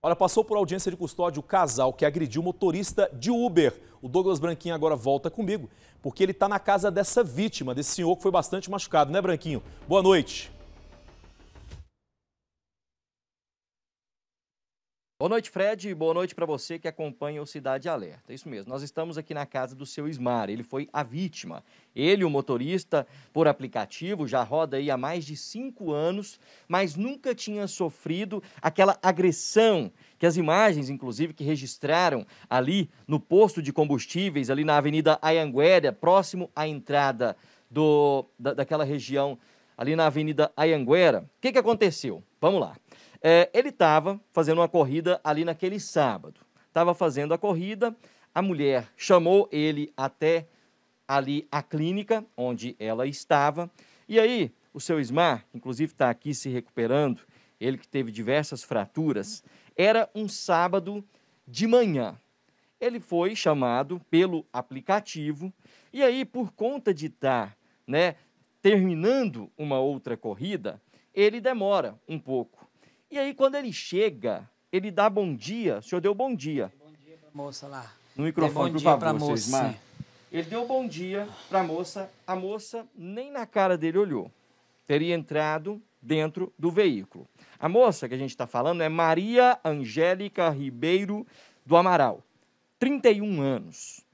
Olha, passou por audiência de custódia o casal que agrediu o motorista de Uber. O Douglas Branquinho agora volta comigo, porque ele está na casa dessa vítima, desse senhor que foi bastante machucado, né, Branquinho? Boa noite. Boa noite, Fred, e boa noite para você que acompanha o Cidade Alerta. Isso mesmo, nós estamos aqui na casa do seu Ismar, ele foi a vítima. Ele, o motorista por aplicativo, já roda aí há mais de cinco anos, mas nunca tinha sofrido aquela agressão que as imagens, inclusive, que registraram ali no posto de combustíveis, ali na Avenida Ayanguera, próximo à entrada do, da, daquela região, ali na Avenida Ayanguera. O que, que aconteceu? Vamos lá. É, ele estava fazendo uma corrida ali naquele sábado. Estava fazendo a corrida, a mulher chamou ele até ali a clínica onde ela estava. E aí, o seu Ismar, inclusive está aqui se recuperando, ele que teve diversas fraturas, era um sábado de manhã. Ele foi chamado pelo aplicativo e aí, por conta de estar tá, né, terminando uma outra corrida, ele demora um pouco e aí, quando ele chega, ele dá bom dia. O senhor deu bom dia. Bom dia pra moça lá. No microfone, por favor, pra moça. Ele deu bom dia para a moça. A moça nem na cara dele olhou. Teria entrado dentro do veículo. A moça que a gente está falando é Maria Angélica Ribeiro do Amaral, 31 anos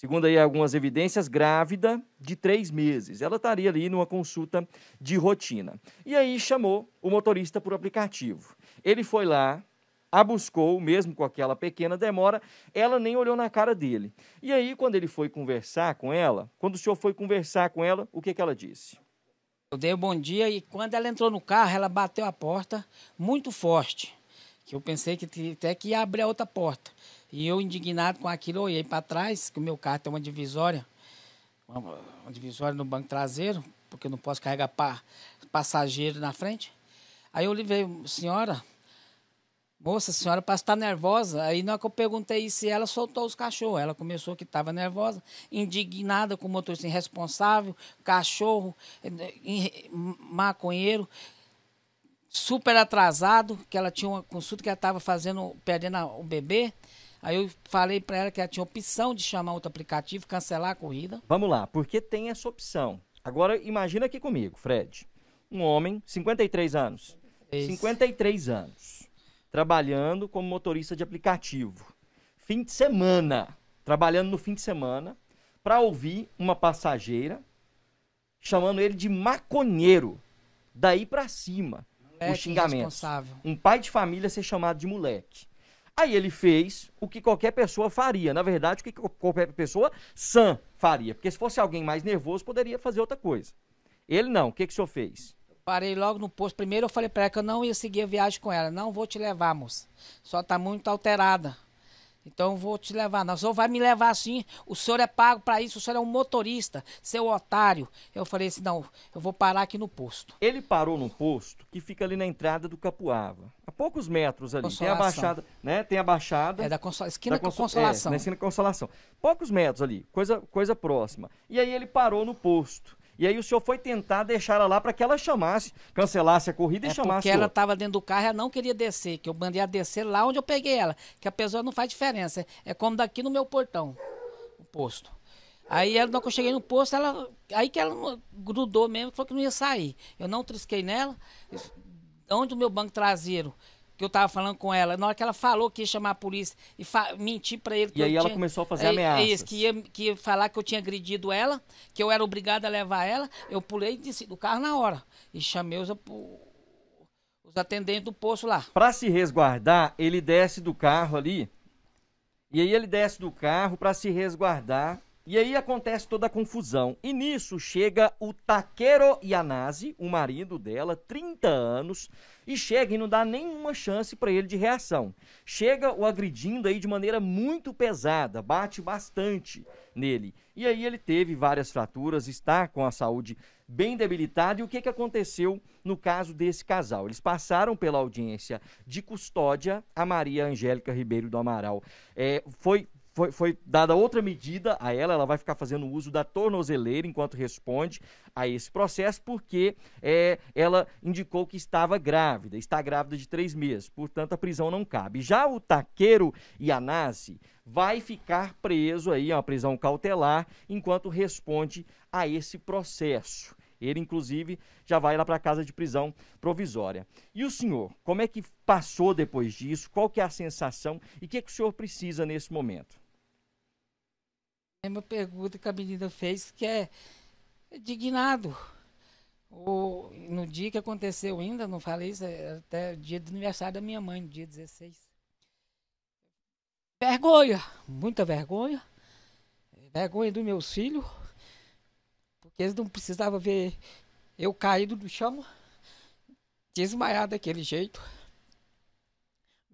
segundo aí algumas evidências, grávida de três meses. Ela estaria ali numa consulta de rotina. E aí chamou o motorista por aplicativo. Ele foi lá, a buscou, mesmo com aquela pequena demora, ela nem olhou na cara dele. E aí, quando ele foi conversar com ela, quando o senhor foi conversar com ela, o que, que ela disse? Eu dei um bom dia e quando ela entrou no carro, ela bateu a porta muito forte que eu pensei que até que ia abrir a outra porta. E eu, indignado com aquilo, olhei para trás, que o meu carro tem uma divisória, uma, uma divisória no banco traseiro, porque eu não posso carregar pa, passageiro na frente. Aí eu lhe senhora, moça, senhora parece estar tá nervosa. Aí não é que eu perguntei se ela soltou os cachorros. Ela começou que estava nervosa, indignada com o motorista irresponsável, cachorro, eh, maconheiro super atrasado, que ela tinha uma consulta que ela estava fazendo, perdendo o bebê. Aí eu falei para ela que ela tinha opção de chamar outro aplicativo, cancelar a corrida. Vamos lá, porque tem essa opção. Agora imagina aqui comigo, Fred. Um homem, 53 anos. Esse. 53 anos. Trabalhando como motorista de aplicativo. Fim de semana. Trabalhando no fim de semana para ouvir uma passageira chamando ele de maconheiro. Daí para cima é, os é xingamentos. Um pai de família ser chamado de moleque. Aí ele fez o que qualquer pessoa faria. Na verdade, o que qualquer pessoa sã faria. Porque se fosse alguém mais nervoso, poderia fazer outra coisa. Ele não. O que, que o senhor fez? Parei logo no posto. Primeiro eu falei para ela que eu não ia seguir a viagem com ela. Não vou te levar, moça. Só tá muito alterada. Então vou te levar, não. O senhor vai me levar assim. O senhor é pago para isso, o senhor é um motorista, seu otário. Eu falei assim: não, eu vou parar aqui no posto. Ele parou num posto que fica ali na entrada do Capuava. A poucos metros ali. Consolação. Tem a baixada, né? Tem a baixada. É da consola, esquina da Conso... É, Consolação. É, na esquina Consolação. Poucos metros ali, coisa, coisa próxima. E aí ele parou no posto. E aí o senhor foi tentar deixar ela lá para que ela chamasse, cancelasse a corrida e é chamasse. Porque ela estava dentro do carro e ela não queria descer, que eu mandei a descer lá onde eu peguei ela, que a pessoa não faz diferença. É como daqui no meu portão, o posto. Aí ela, quando eu cheguei no posto, ela. Aí que ela grudou mesmo, falou que não ia sair. Eu não trisquei nela. Onde o meu banco traseiro que eu tava falando com ela, na hora que ela falou que ia chamar a polícia e mentir para ele. Que e aí ela tinha, começou a fazer é, ameaças. É isso, que ia, que ia falar que eu tinha agredido ela, que eu era obrigado a levar ela, eu pulei disse, do carro na hora e chamei os, os atendentes do posto lá. Para se resguardar, ele desce do carro ali, e aí ele desce do carro para se resguardar e aí acontece toda a confusão. E nisso chega o Taquero Yanase, o marido dela, 30 anos, e chega e não dá nenhuma chance para ele de reação. Chega o agredindo aí de maneira muito pesada, bate bastante nele. E aí ele teve várias fraturas, está com a saúde bem debilitada. E o que, que aconteceu no caso desse casal? Eles passaram pela audiência de custódia, a Maria Angélica Ribeiro do Amaral é, foi foi, foi, dada outra medida a ela, ela vai ficar fazendo uso da tornozeleira enquanto responde a esse processo, porque é, ela indicou que estava grávida, está grávida de três meses, portanto a prisão não cabe. Já o Taqueiro Yanasi vai ficar preso aí, é uma prisão cautelar, enquanto responde a esse processo. Ele, inclusive, já vai lá para a casa de prisão provisória. E o senhor, como é que passou depois disso? Qual que é a sensação e o que, é que o senhor precisa nesse momento? mesma pergunta que a menina fez, que é dignado. O, no dia que aconteceu ainda, não falei isso, é até o dia do aniversário da minha mãe, dia 16. Vergonha, muita vergonha. Vergonha dos meus filhos, porque eles não precisavam ver eu caído do chão, desmaiado daquele jeito.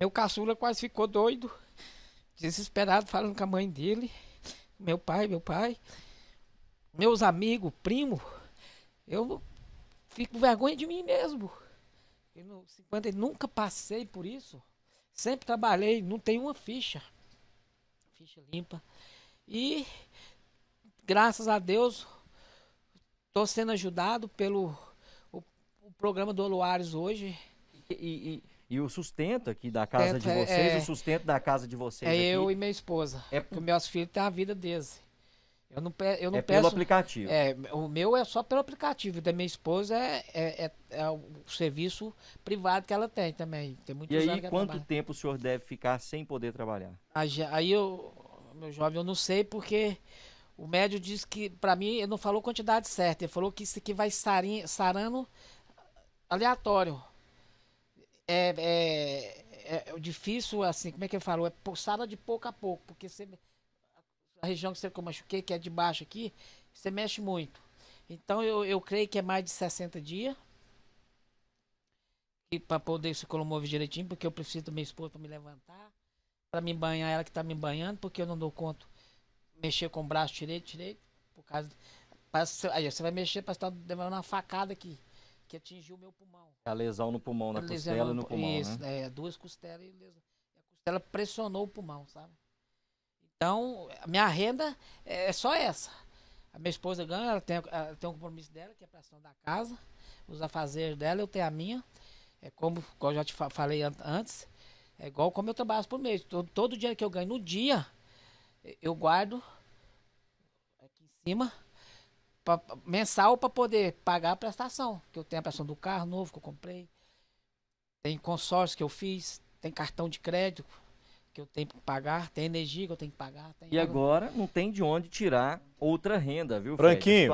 Meu caçula quase ficou doido, desesperado, falando com a mãe dele meu pai, meu pai, meus amigos, primo, eu fico com vergonha de mim mesmo. Eu, 50, nunca passei por isso. Sempre trabalhei, não tenho uma ficha. Ficha limpa. E graças a Deus estou sendo ajudado pelo o, o programa do Oluares hoje. E, e, e o sustento aqui da casa de é, vocês, é, o sustento da casa de vocês. É aqui, eu e minha esposa. É porque meus filhos têm a vida deles. Eu não, pe eu não é peço. pelo aplicativo. É, o meu é só pelo aplicativo. Da minha esposa é, é, é, é o serviço privado que ela tem também. Tem muito e aí, quanto trabalha. tempo o senhor deve ficar sem poder trabalhar? Aí, eu, meu jovem, eu não sei porque o médio disse que, para mim, ele não falou quantidade certa. Ele falou que isso aqui vai sarin, sarando aleatório é, é, é, é difícil, assim, como é que eu falo? É pulsada de pouco a pouco, porque você, a região que você que machuquei, que é de baixo aqui, você mexe muito. Então eu, eu creio que é mais de 60 dias. E para poder se locomover direitinho, porque eu preciso do meu esposo para me levantar, para me banhar, ela que está me banhando, porque eu não dou conta mexer com o braço direito, direito, por causa. Parece, aí você vai mexer para estar tá levando uma facada aqui que atingiu meu pulmão. A lesão no pulmão, na costela e no pulmão, isso, né? É, duas costelas e lesão. a costela pressionou o pulmão, sabe? Então, a minha renda é, é só essa. A minha esposa ganha, ela tem, ela tem um compromisso dela, que é a prestação da casa, os afazeres dela, eu tenho a minha. É como, como eu já te falei antes, é igual como eu trabalho por mês. Todo, todo dinheiro que eu ganho no dia, eu guardo aqui em cima pra, mensal para poder pagar a prestação. Que eu tenho a prestação do carro novo que eu comprei. Tem consórcio que eu fiz. Tem cartão de crédito que eu tenho que pagar. Tem energia que eu tenho que pagar. e água. agora não tem de onde tirar outra renda, viu, Franquinho?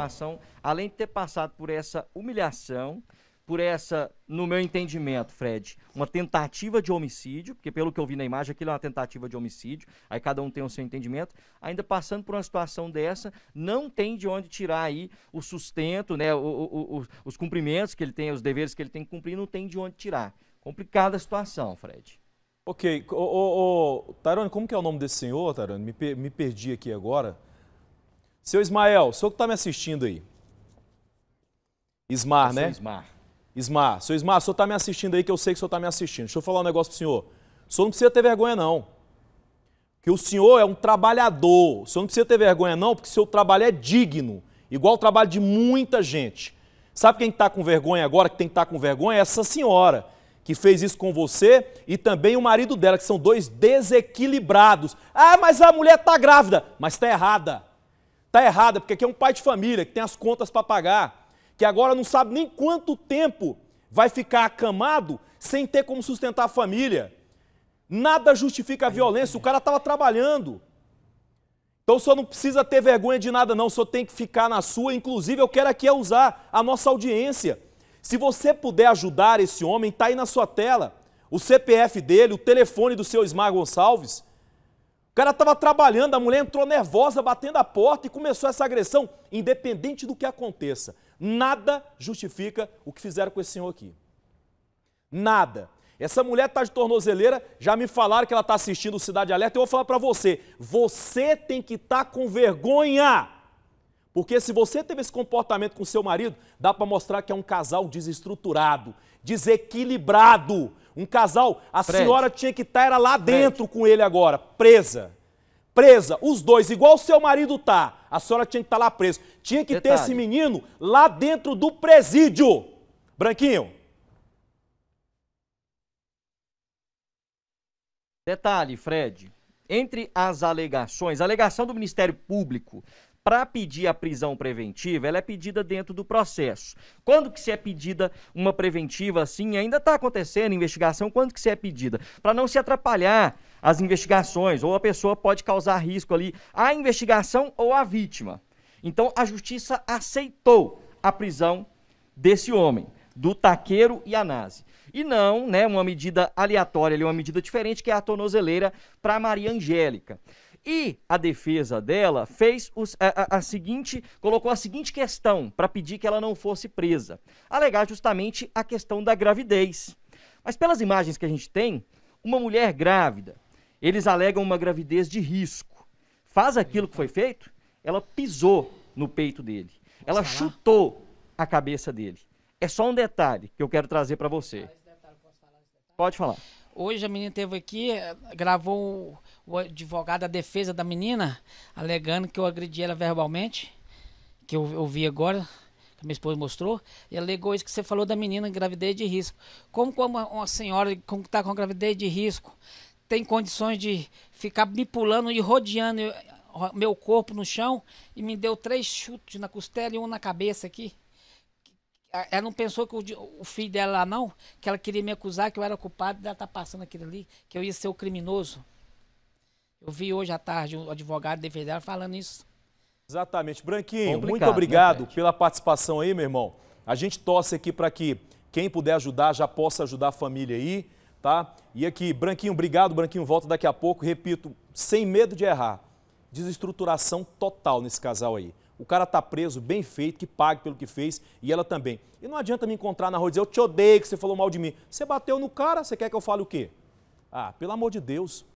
além de ter passado por essa humilhação, por essa, no meu entendimento, Fred, uma tentativa de homicídio, porque pelo que eu vi na imagem, aquilo é uma tentativa de homicídio, aí cada um tem o seu entendimento, ainda passando por uma situação dessa, não tem de onde tirar aí o sustento, né, o, o, o, os cumprimentos que ele tem, os deveres que ele tem que cumprir, não tem de onde tirar. Complicada a situação, Fred. Ok. Ô, Tarone, como que é o nome desse senhor, Tarone? Me, me perdi aqui agora. Seu Ismael, o senhor que está me assistindo aí. Ismar, né? Ismar. Ismar, seu Ismar, o senhor está me assistindo aí, que eu sei que o senhor está me assistindo. Deixa eu falar um negócio para o senhor. O senhor não precisa ter vergonha, não. Que o senhor é um trabalhador. O senhor não precisa ter vergonha, não, porque o seu trabalho é digno. Igual o trabalho de muita gente. Sabe quem está com vergonha agora, que tem que estar tá com vergonha? É essa senhora que fez isso com você e também o marido dela, que são dois desequilibrados. Ah, mas a mulher está grávida. Mas está errada. Está errada, porque aqui é um pai de família que tem as contas para pagar que agora não sabe nem quanto tempo vai ficar acamado sem ter como sustentar a família. Nada justifica a violência, o cara estava trabalhando. Então o senhor não precisa ter vergonha de nada, não, o senhor tem que ficar na sua. Inclusive, eu quero aqui é usar a nossa audiência. Se você puder ajudar esse homem, está aí na sua tela o CPF dele, o telefone do seu Ismar Gonçalves. O cara estava trabalhando, a mulher entrou nervosa, batendo a porta e começou essa agressão, independente do que aconteça. Nada justifica o que fizeram com esse senhor aqui. Nada. Essa mulher está de tornozeleira, já me falaram que ela está assistindo o Cidade Alerta, eu vou falar para você, você tem que estar tá com vergonha. Porque se você teve esse comportamento com seu marido, dá para mostrar que é um casal desestruturado, desequilibrado. Um casal, a senhora tinha que tá, estar lá dentro com ele agora, presa. Presa, os dois, igual o seu marido tá. A senhora tinha que estar tá lá presa. Tinha que Detalhe. ter esse menino lá dentro do presídio. Branquinho. Detalhe, Fred. Entre as alegações, a alegação do Ministério Público para pedir a prisão preventiva, ela é pedida dentro do processo. Quando que se é pedida uma preventiva assim? Ainda está acontecendo investigação, quando que se é pedida? Para não se atrapalhar as investigações, ou a pessoa pode causar risco ali à investigação ou à vítima. Então a justiça aceitou a prisão desse homem, do taqueiro Yanase. E não, né, uma medida aleatória, uma medida diferente, que é a tornozeleira para Maria Angélica. E a defesa dela fez os, a, a, a seguinte, colocou a seguinte questão para pedir que ela não fosse presa, alegar justamente a questão da gravidez. Mas pelas imagens que a gente tem, uma mulher grávida, eles alegam uma gravidez de risco. Faz aquilo que foi feito, ela pisou no peito dele. Ela chutou a cabeça dele. É só um detalhe que eu quero trazer para você. Pode falar. Hoje a menina teve aqui, eh, gravou o advogado a defesa da menina, alegando que eu agredi ela verbalmente, que eu ouvi agora, que minha esposa mostrou, e alegou isso que você falou da menina gravidez de risco. Como, como uma senhora que está com gravidez de risco tem condições de ficar me pulando e rodeando eh, meu corpo no chão e me deu três chutes na costela e um na cabeça aqui? ela não pensou que o, o, filho dela lá não, que ela queria me acusar que eu era culpado dela estar tá passando aquilo ali, que eu ia ser o criminoso. Eu vi hoje à tarde o um advogado defender ela falando isso. Exatamente. Branquinho, Complicado, muito né, obrigado pela participação aí, meu irmão. A gente torce aqui para que quem puder ajudar já possa ajudar a família aí, tá? E aqui, Branquinho, obrigado. Branquinho volta daqui a pouco. Repito, sem medo de errar. Desestruturação total nesse casal aí o cara tá preso, bem feito, que pague pelo que fez e ela também. E não adianta me encontrar na rua e dizer, eu te odeio que você falou mal de mim. Você bateu no cara, você quer que eu fale o quê? Ah, pelo amor de Deus,